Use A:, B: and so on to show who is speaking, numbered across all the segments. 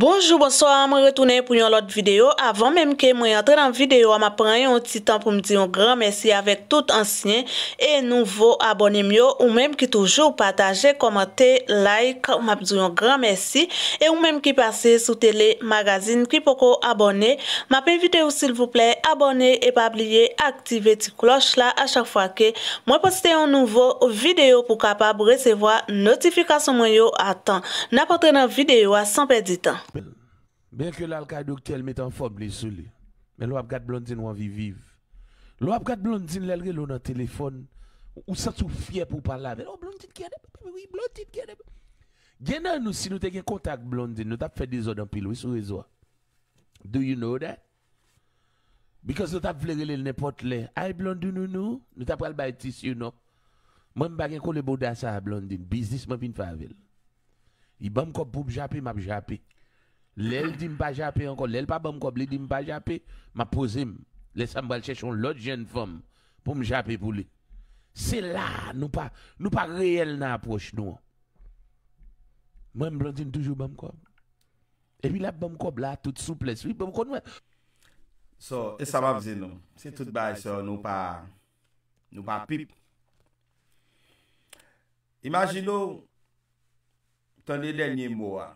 A: Bonjour, bonsoir, mwen retounen pou yon lot videyo. Avan menm ke mwen yon tre nan videyo, mwen prenen yon ti tan pou mwen diyon gran mersi avek tout ansyen e nouvo abonem yo. Mwen menm ki toujou pataje, komente, like, mwen mwen diyon gran mersi. Mwen menm ki pase sou tele, magazin, ki poko abone. Mwen pe videyo sil vouple, abone e pa bliye, aktive ti kloch la a chak fwa ke. Mwen pe site yon nouvo videyo pou kapab resevoa notifikasyon mwen yo atan. Mwen apotre nan videyo a sanpe di tan. Bien que Docteur met en forme les sols. Mais l'on a Blondine ou vie vive. L'on a regardé Blondine, l'on a dans téléphone. Ou ça tout fier pour parler avec. Oh, Blondine, qui est Oui, Blondine, qui est Genan nous, si nous gen contact Blondine, nous t'a fait des ordres en pile, oui, sur réseau. Do you know that? Because nous avons fait n'importe les. Aïe, Blondine, nous, nous, nous avons pas le bail tissu, non? Moi, je ne pas le boda ça Blondine. Business, je viens faire avec. Il bam me couper pour japper, je Lèl di mpa jape ankon, lèl pa bomkob li di mpa jape, ma pozim, lè sa mbal chèchon lòt jen fòm pou mjape pou li. Se la, nou pa, nou pa reyel nan apòch nou. Mwen mbrantin toujou bomkob. Emi la bomkob la, tout souples, wè bomkob nou. E. So, e sa mba vzen nou. Se tout bai
B: se nou pa, nou pa pip. Imagin nou, ton lèl lèl nye mwo a.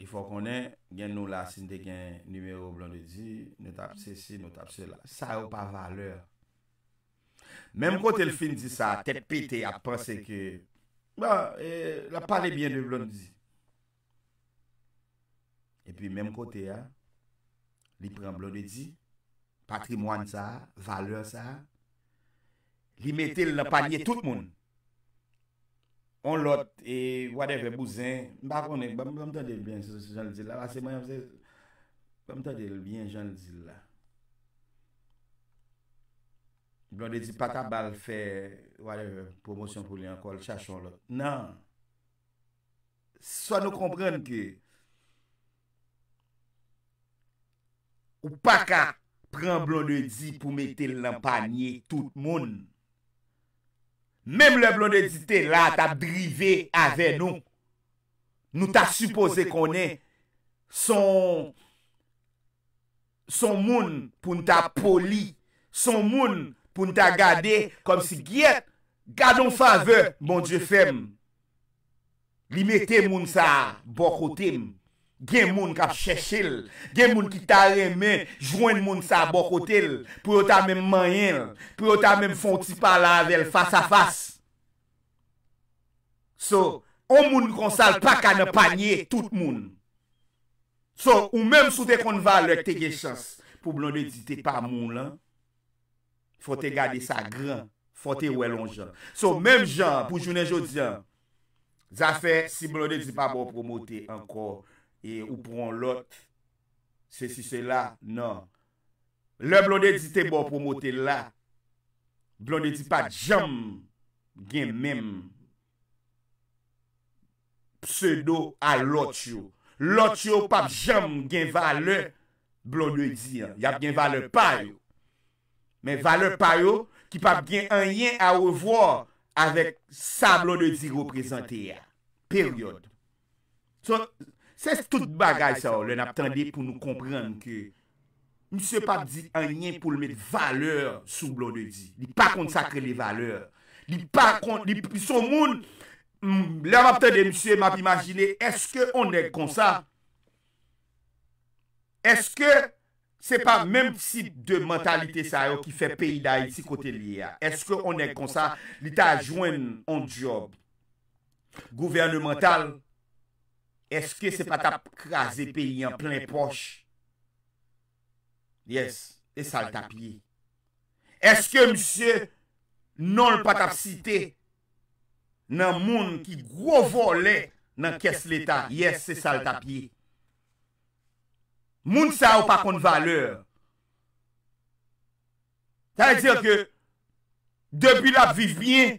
B: I fò konè, gen nou la sin de gen numéro blon de di, nou tap se si, nou tap se la. Sa yo pa valeur. Mem kote l fin di sa, tet pite ap prase ke, la pale bien de blon de di. E pi mem kote ya, li pren blon de di, patrimoine sa, valeur sa. Li mette l panye tout moun. On bon, lot, e whatever, bousen, mba konen, mba mta de l'byen, se se jen l'dil la, mba mta de l'byen, jen l'dil la. Blondedit patabal, fè, whatever, promosyon pou li an kol, chachon lot. Nan, sa nou komprenn ke, ou paka, pren blondedit pou mette l'anpanye tout moun. Mem le blonetite la ta brive ave nou. Nou ta suppose konen son moun pou nou ta poli. Son moun pou nou ta gade kom si giet. Gade mou fave, moun jefem. Limete moun sa bo kote mou. Gen moun kap chèchèl, gen moun ki tarè mè, jwèn moun sa bò kòtèl, pou yo ta mèm manyen, pou yo ta mèm fon ki pa lavel fas a fas. So, an moun konsal pa ka nè panye tout moun. So, ou mèm sou te kon valè te gen chans pou blonè di te pa moun lan, fote gade sa gran, fote wè lon jan. So, mèm jan pou jwèn jò diyan, zafè si blonè di pa bon promote ankor, E ou pron lot. Se si se la, nan. Le blonde di te bo promote la. Blonde di pa jom gen mem. Pseudo a lot yo. Lot yo pa jom gen vale blonde di. Ya gen vale payo. Men vale payo ki pa gen an yen a ouvo avèk sa blonde di reprezentè ya. Periode. So, Se tout bagay sa ou le nap tende pou nou komprende ke Mse pa di an yen pou le mette valeur sou blo de di Li pa kont sakre li valeur Li son moun Le map tende mse map imagine eske on ek konsa Eske se pa menm si de mentalite sa ou ki fe peyi da iti kote li ya Eske on ek konsa li ta jwen an job Gouvernemental Eske se pat ap kras epi yon plen poch? Yes, e sal tapye. Eske msye non pat ap site nan moun ki grovole nan kes leta? Yes, e sal tapye. Moun sa ou pa kont valeur. Tadezir ke, debi la vivye...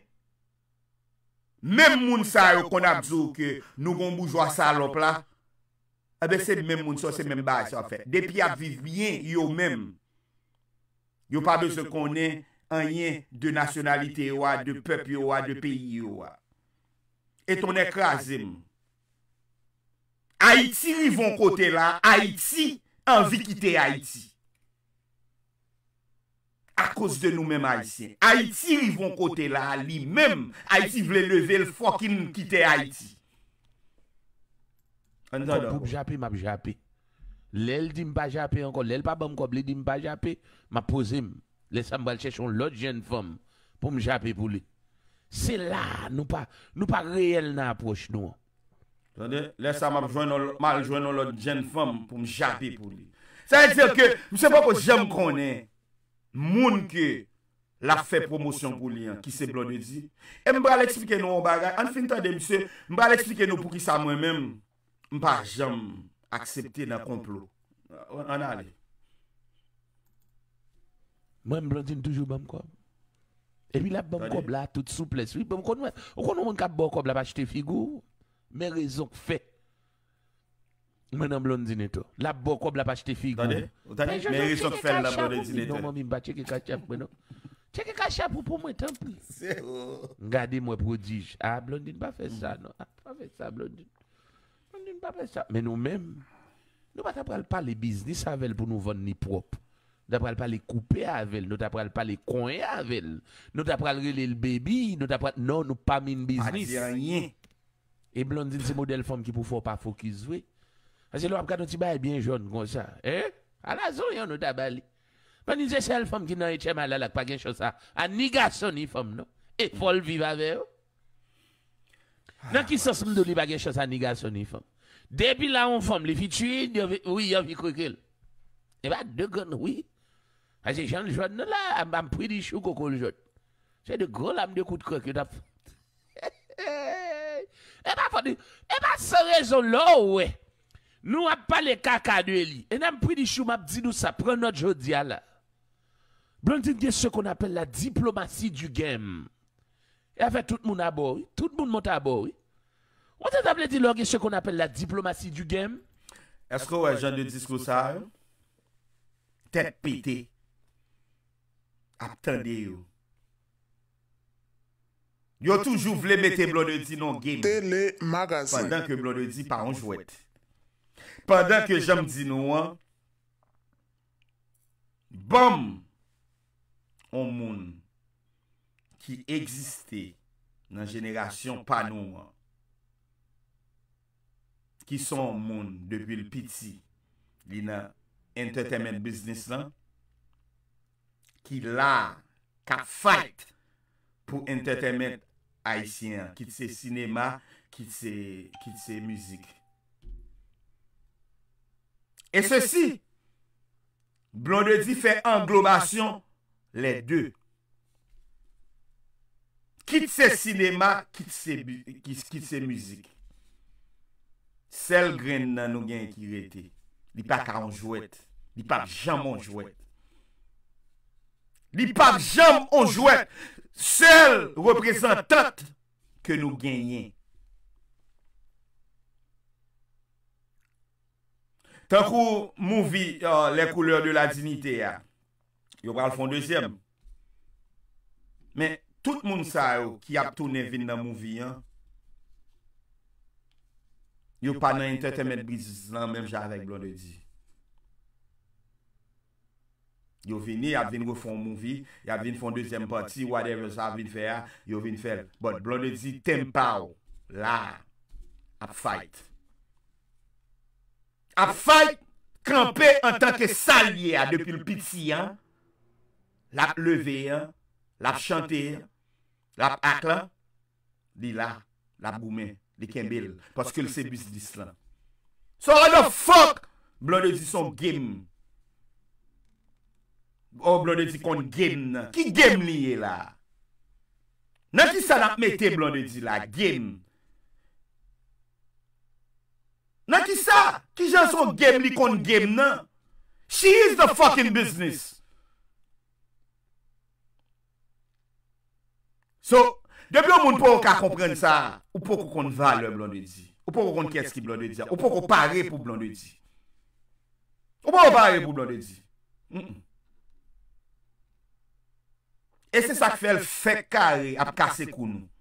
B: Mem moun sa yo kon ap zo ke nou gon moujwa salop la, ebe eh se men moun sa se men baj sa fe. Depi ap viv bien yo men, yo pa de se konen an yen de nasyonalite yo a, de pep yo a, de peyi yo a. E ton ek razen, Haiti rivon kote la, Haiti an vi kite Haiti. à cause de nous-mêmes Haïtiens. Haïti, ils vont côté là, lui-même. Haïti voulait lever le fucking qui nous quittait Haïti.
A: Pour japper, m'a japper. L'el dit pas japper encore, l'el pas bon comme dit pas japper, m'a posé. Laisse moi chercher l'autre jeune femme pour me japper pour lui. C'est là, nous pas nous pas réel dans approche nous.
B: Laisse moi mal joindre l'autre jeune femme pour me japper pour lui. Ça veut dire que je sais pas que j'aime connaître Mounke la fait promotion pour lien qui c'est blonde dit. Et je vais expliquer nous on bagage. En fin de monsieur, je vais expliquer nous pour qui ça moi-même, Me ne pas accepter dans complot. Euh, on a
A: Moi, Blondine, toujours bam quoi. Et puis là, bam là, toute souplesse. Oui, bam quoi, on connaît mon cap bon là, acheter figou. Mais raison fait. Madame Blondine tout. La quoi la pas acheté figure. Attendez, mais réseau fait la Blondine. Non, maman, m'a checké cachap non. Checké cachap pour moi tant pis. Regardez moi prodige. Ah Blondine pas fait ça mm. non. Ah, pas fait ça Blondine. Blondine pas fait ça. Mais nous-mêmes nous pas les business avec pour nous vendre ni propre. t'apprêlons pas les couper avec, nous t'apprêlons pas les coin avec, nous pas le baby, nous d'après non nous pas mine business. Et Blondine c'est modèle femme qui pour faire pas focus oui. Parce que qui a un bien jaune comme ça. Eh? À la zone, yon nous tabali. Mais nous c'est la femme qui n'a été mal à la pas de chose ça. A ni garçon ni femme, non? Et faut vivre avec eux. Ah. Dans qui sens nous de pas quelque chose à ni garçon ni femme? Depuis là, on femme, les filles tuées, oui, y a vie croquer. Et eh bien, deux gonnes, oui. Parce que Jean Jaune, là, m'a pris des choux coco jaune. C'est de gros lames de coups de croque que eh ben, dire, Et eh bien, sans raison là, ouais. Nou ap pale kaka anueli. E nanm pri di chou map di nou sa pren not jodi ala. Blondin gen se kon apel la diplomasi du gem. E afe tout moun aboy. Tout moun mout aboy. Ou te zavle di lor gen se kon apel la diplomasi du gem? Esko wè jen de diskousal?
B: Tèt pité. Aptan deyo. Yo toujou vle mette Blondin non gem. Fandan ke Blondin pa anjou ete. pandan ke janm di nou an, bom an moun ki egziste nan jenegasyon pa nou an. Ki son moun debil piti li nan entertainment business lan, ki la ka fight pou entertainment haisyen, ki tse sinema, ki tse müzik. Et ceci, Blondedi fè englobasyon lè dè. Kit se sinema, kit se mouzik. Sel gren nan nou gen ki wè te. Li pa ka anjouèt, li pa jam anjouèt. Li pa jam anjouèt, sel reprezentat ke nou genyen. Tankou mouvi euh, le kouleur de la dinite ya, yo bal fon deuxième. Men, tout moun sa yo ki ap tou ne vin nan mouvi yan, yo pa nan entertainment biz nan menm javek blonde di. Yo vini, ap vin go fon mouvi, ap vin fon deuxième parti, whatever sa ap vin fe ya, yo vin fel. But blonde di tempa ou la ap fayt. ap fay klampe an tanke sal ye a depil pit si an, lap leve an, lap chante an, lap ak lan, li la, lap boumen, li ken bel, paske l sebus dis lan. So how the fok, blon de di son game, ou oh, blon de di kon game nan, ki game li ye la, nan ki sa la mette blon de di la, game nan, Ki sa, ki jen son game li kon game nan She is the fucking business So, debi ou moun pou anka kompren sa Ou pou kon kon valye blan de di Ou pou kon kon kes ki blan de di Ou pou kon pare pou blan de di Ou pou kon pare pou blan de di E se sa fèl fè kare ap kase kon nou